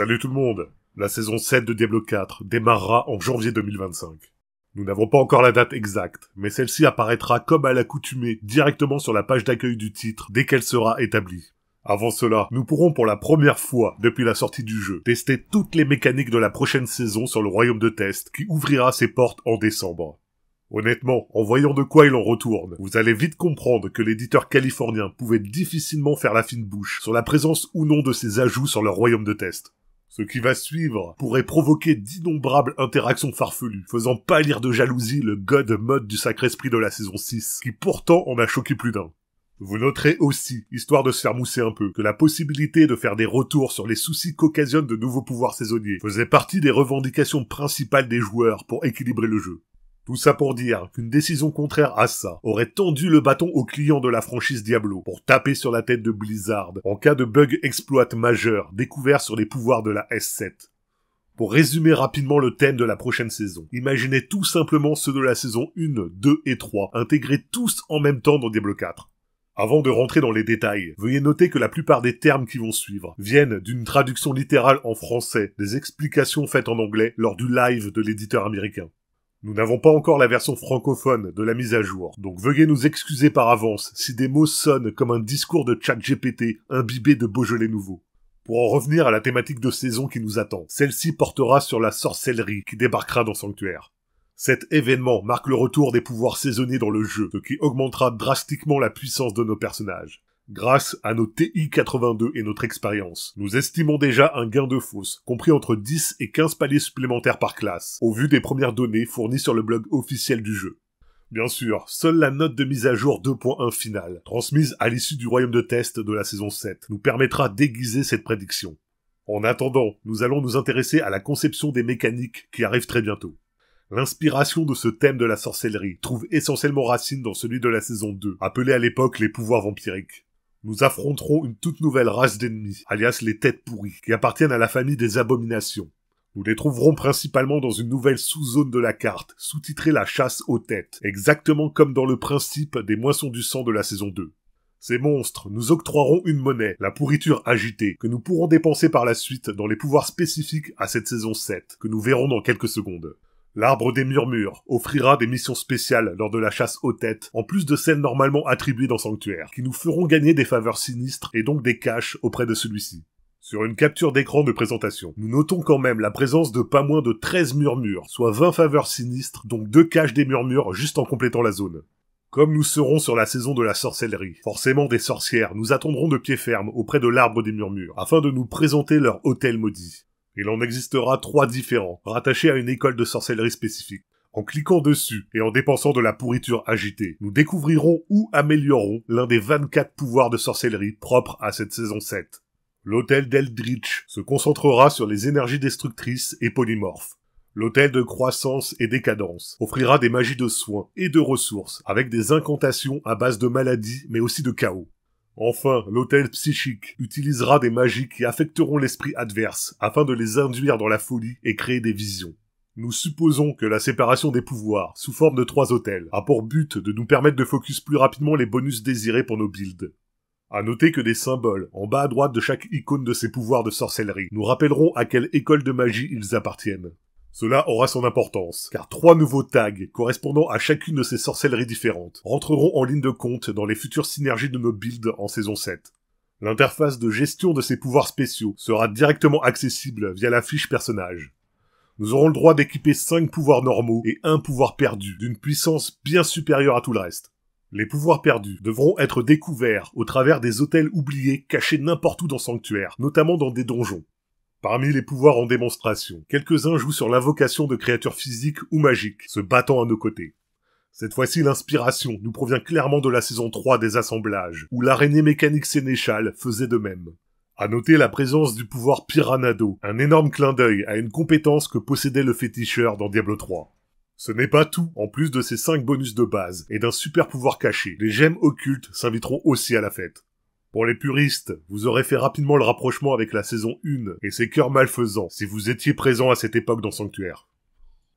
Salut tout le monde La saison 7 de Diablo 4 démarrera en janvier 2025. Nous n'avons pas encore la date exacte, mais celle-ci apparaîtra comme à l'accoutumée directement sur la page d'accueil du titre dès qu'elle sera établie. Avant cela, nous pourrons pour la première fois depuis la sortie du jeu tester toutes les mécaniques de la prochaine saison sur le royaume de test qui ouvrira ses portes en décembre. Honnêtement, en voyant de quoi il en retourne, vous allez vite comprendre que l'éditeur californien pouvait difficilement faire la fine bouche sur la présence ou non de ces ajouts sur leur royaume de test. Ce qui va suivre pourrait provoquer d'innombrables interactions farfelues, faisant pâlir de jalousie le god mode du Sacré-Esprit de la saison 6, qui pourtant en a choqué plus d'un. Vous noterez aussi, histoire de se faire mousser un peu, que la possibilité de faire des retours sur les soucis qu'occasionnent de nouveaux pouvoirs saisonniers faisait partie des revendications principales des joueurs pour équilibrer le jeu. Tout ça pour dire qu'une décision contraire à ça aurait tendu le bâton aux clients de la franchise Diablo pour taper sur la tête de Blizzard en cas de bug exploit majeur découvert sur les pouvoirs de la S7. Pour résumer rapidement le thème de la prochaine saison, imaginez tout simplement ceux de la saison 1, 2 et 3 intégrés tous en même temps dans Diablo 4. Avant de rentrer dans les détails, veuillez noter que la plupart des termes qui vont suivre viennent d'une traduction littérale en français des explications faites en anglais lors du live de l'éditeur américain. Nous n'avons pas encore la version francophone de la mise à jour, donc veuillez nous excuser par avance si des mots sonnent comme un discours de chat GPT imbibé de Beaujolais nouveau. Pour en revenir à la thématique de saison qui nous attend, celle-ci portera sur la sorcellerie qui débarquera dans Sanctuaire. Cet événement marque le retour des pouvoirs saisonniers dans le jeu, ce qui augmentera drastiquement la puissance de nos personnages grâce à nos TI-82 et notre expérience. Nous estimons déjà un gain de fausse, compris entre 10 et 15 paliers supplémentaires par classe, au vu des premières données fournies sur le blog officiel du jeu. Bien sûr, seule la note de mise à jour 2.1 finale, transmise à l'issue du royaume de test de la saison 7, nous permettra d'aiguiser cette prédiction. En attendant, nous allons nous intéresser à la conception des mécaniques qui arrivent très bientôt. L'inspiration de ce thème de la sorcellerie trouve essentiellement racine dans celui de la saison 2, appelé à l'époque les pouvoirs vampiriques nous affronterons une toute nouvelle race d'ennemis, alias les têtes pourries, qui appartiennent à la famille des abominations. Nous les trouverons principalement dans une nouvelle sous-zone de la carte, sous-titrée la chasse aux têtes, exactement comme dans le principe des moissons du sang de la saison 2. Ces monstres nous octroieront une monnaie, la pourriture agitée, que nous pourrons dépenser par la suite dans les pouvoirs spécifiques à cette saison 7, que nous verrons dans quelques secondes. L'arbre des murmures offrira des missions spéciales lors de la chasse aux têtes, en plus de celles normalement attribuées dans Sanctuaire, qui nous feront gagner des faveurs sinistres et donc des caches auprès de celui-ci. Sur une capture d'écran de présentation, nous notons quand même la présence de pas moins de 13 murmures, soit 20 faveurs sinistres, donc deux caches des murmures juste en complétant la zone. Comme nous serons sur la saison de la sorcellerie, forcément des sorcières nous attendront de pied ferme auprès de l'arbre des murmures, afin de nous présenter leur hôtel maudit. Il en existera trois différents, rattachés à une école de sorcellerie spécifique. En cliquant dessus et en dépensant de la pourriture agitée, nous découvrirons ou améliorerons l'un des 24 pouvoirs de sorcellerie propres à cette saison 7. L'hôtel d'Eldritch se concentrera sur les énergies destructrices et polymorphes. L'hôtel de croissance et décadence offrira des magies de soins et de ressources avec des incantations à base de maladies mais aussi de chaos. Enfin, l'hôtel psychique utilisera des magies qui affecteront l'esprit adverse afin de les induire dans la folie et créer des visions. Nous supposons que la séparation des pouvoirs, sous forme de trois hôtels, a pour but de nous permettre de focus plus rapidement les bonus désirés pour nos builds. À noter que des symboles, en bas à droite de chaque icône de ces pouvoirs de sorcellerie, nous rappelleront à quelle école de magie ils appartiennent. Cela aura son importance, car trois nouveaux tags correspondant à chacune de ces sorcelleries différentes rentreront en ligne de compte dans les futures synergies de nos builds en saison 7. L'interface de gestion de ces pouvoirs spéciaux sera directement accessible via l'affiche fiche personnage. Nous aurons le droit d'équiper 5 pouvoirs normaux et un pouvoir perdu, d'une puissance bien supérieure à tout le reste. Les pouvoirs perdus devront être découverts au travers des hôtels oubliés cachés n'importe où dans Sanctuaire, notamment dans des donjons. Parmi les pouvoirs en démonstration, quelques-uns jouent sur l'invocation de créatures physiques ou magiques, se battant à nos côtés. Cette fois-ci, l'inspiration nous provient clairement de la saison 3 des assemblages, où l'araignée mécanique sénéchale faisait de même. À noter la présence du pouvoir Piranado, un énorme clin d'œil à une compétence que possédait le féticheur dans Diablo 3. Ce n'est pas tout, en plus de ces 5 bonus de base et d'un super pouvoir caché, les gemmes occultes s'inviteront aussi à la fête. Pour les puristes, vous aurez fait rapidement le rapprochement avec la saison 1 et ses cœurs malfaisants si vous étiez présent à cette époque dans Sanctuaire.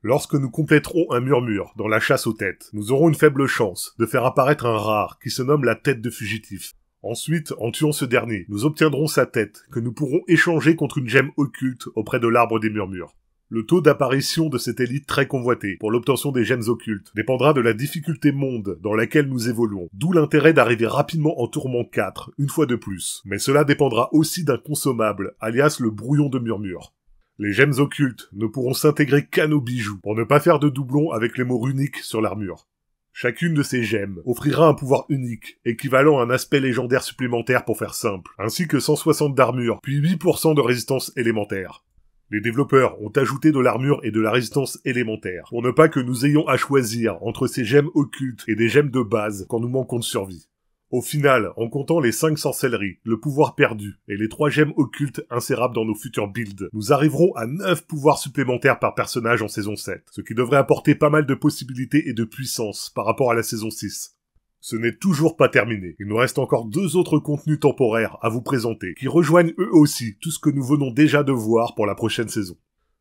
Lorsque nous compléterons un murmure dans la chasse aux têtes, nous aurons une faible chance de faire apparaître un rare qui se nomme la tête de fugitif. Ensuite, en tuant ce dernier, nous obtiendrons sa tête que nous pourrons échanger contre une gemme occulte auprès de l'arbre des murmures. Le taux d'apparition de cette élite très convoitée pour l'obtention des gemmes occultes dépendra de la difficulté monde dans laquelle nous évoluons, d'où l'intérêt d'arriver rapidement en tourment 4, une fois de plus, mais cela dépendra aussi d'un consommable, alias le brouillon de murmure. Les gemmes occultes ne pourront s'intégrer qu'à nos bijoux, pour ne pas faire de doublons avec les mots runiques sur l'armure. Chacune de ces gemmes offrira un pouvoir unique, équivalent à un aspect légendaire supplémentaire pour faire simple, ainsi que 160 d'armure, puis 8% de résistance élémentaire. Les développeurs ont ajouté de l'armure et de la résistance élémentaire, pour ne pas que nous ayons à choisir entre ces gemmes occultes et des gemmes de base quand nous manquons de survie. Au final, en comptant les 5 sorcelleries, le pouvoir perdu et les 3 gemmes occultes insérables dans nos futurs builds, nous arriverons à 9 pouvoirs supplémentaires par personnage en saison 7, ce qui devrait apporter pas mal de possibilités et de puissance par rapport à la saison 6, ce n'est toujours pas terminé. Il nous reste encore deux autres contenus temporaires à vous présenter, qui rejoignent eux aussi tout ce que nous venons déjà de voir pour la prochaine saison.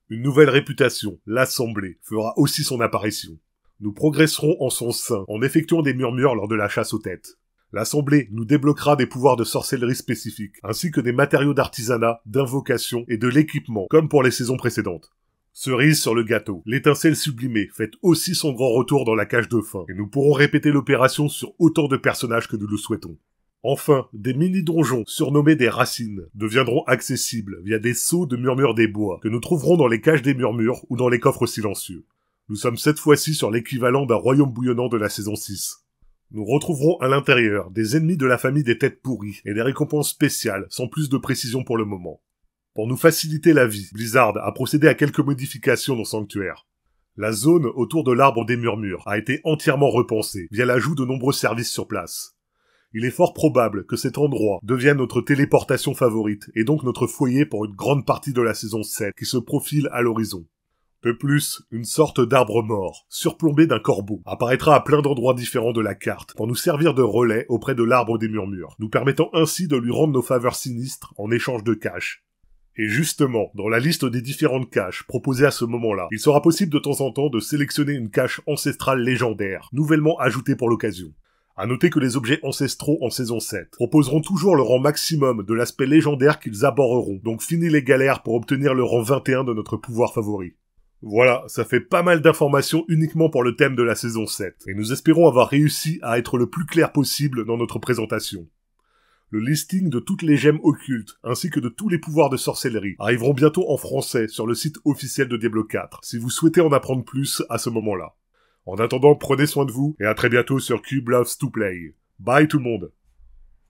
Une nouvelle réputation, l'Assemblée, fera aussi son apparition. Nous progresserons en son sein, en effectuant des murmures lors de la chasse aux têtes. L'Assemblée nous débloquera des pouvoirs de sorcellerie spécifiques, ainsi que des matériaux d'artisanat, d'invocation et de l'équipement, comme pour les saisons précédentes. Cerise sur le gâteau, l'étincelle sublimée fait aussi son grand retour dans la cage de fin, et nous pourrons répéter l'opération sur autant de personnages que nous le souhaitons. Enfin, des mini-donjons, surnommés des racines, deviendront accessibles via des sauts de murmures des bois, que nous trouverons dans les cages des murmures ou dans les coffres silencieux. Nous sommes cette fois-ci sur l'équivalent d'un royaume bouillonnant de la saison 6. Nous retrouverons à l'intérieur des ennemis de la famille des têtes pourries et des récompenses spéciales, sans plus de précision pour le moment. Pour nous faciliter la vie, Blizzard a procédé à quelques modifications dans Sanctuaire. La zone autour de l'arbre des murmures a été entièrement repensée via l'ajout de nombreux services sur place. Il est fort probable que cet endroit devienne notre téléportation favorite et donc notre foyer pour une grande partie de la saison 7 qui se profile à l'horizon. De plus, une sorte d'arbre mort, surplombé d'un corbeau, apparaîtra à plein d'endroits différents de la carte pour nous servir de relais auprès de l'arbre des murmures, nous permettant ainsi de lui rendre nos faveurs sinistres en échange de cash, et justement, dans la liste des différentes caches proposées à ce moment-là, il sera possible de temps en temps de sélectionner une cache ancestrale légendaire, nouvellement ajoutée pour l'occasion. À noter que les objets ancestraux en saison 7 proposeront toujours le rang maximum de l'aspect légendaire qu'ils aborderont. donc fini les galères pour obtenir le rang 21 de notre pouvoir favori. Voilà, ça fait pas mal d'informations uniquement pour le thème de la saison 7, et nous espérons avoir réussi à être le plus clair possible dans notre présentation le listing de toutes les gemmes occultes, ainsi que de tous les pouvoirs de sorcellerie, arriveront bientôt en français sur le site officiel de Diablo 4, si vous souhaitez en apprendre plus à ce moment-là. En attendant, prenez soin de vous, et à très bientôt sur Cube Loves to Play. Bye tout le monde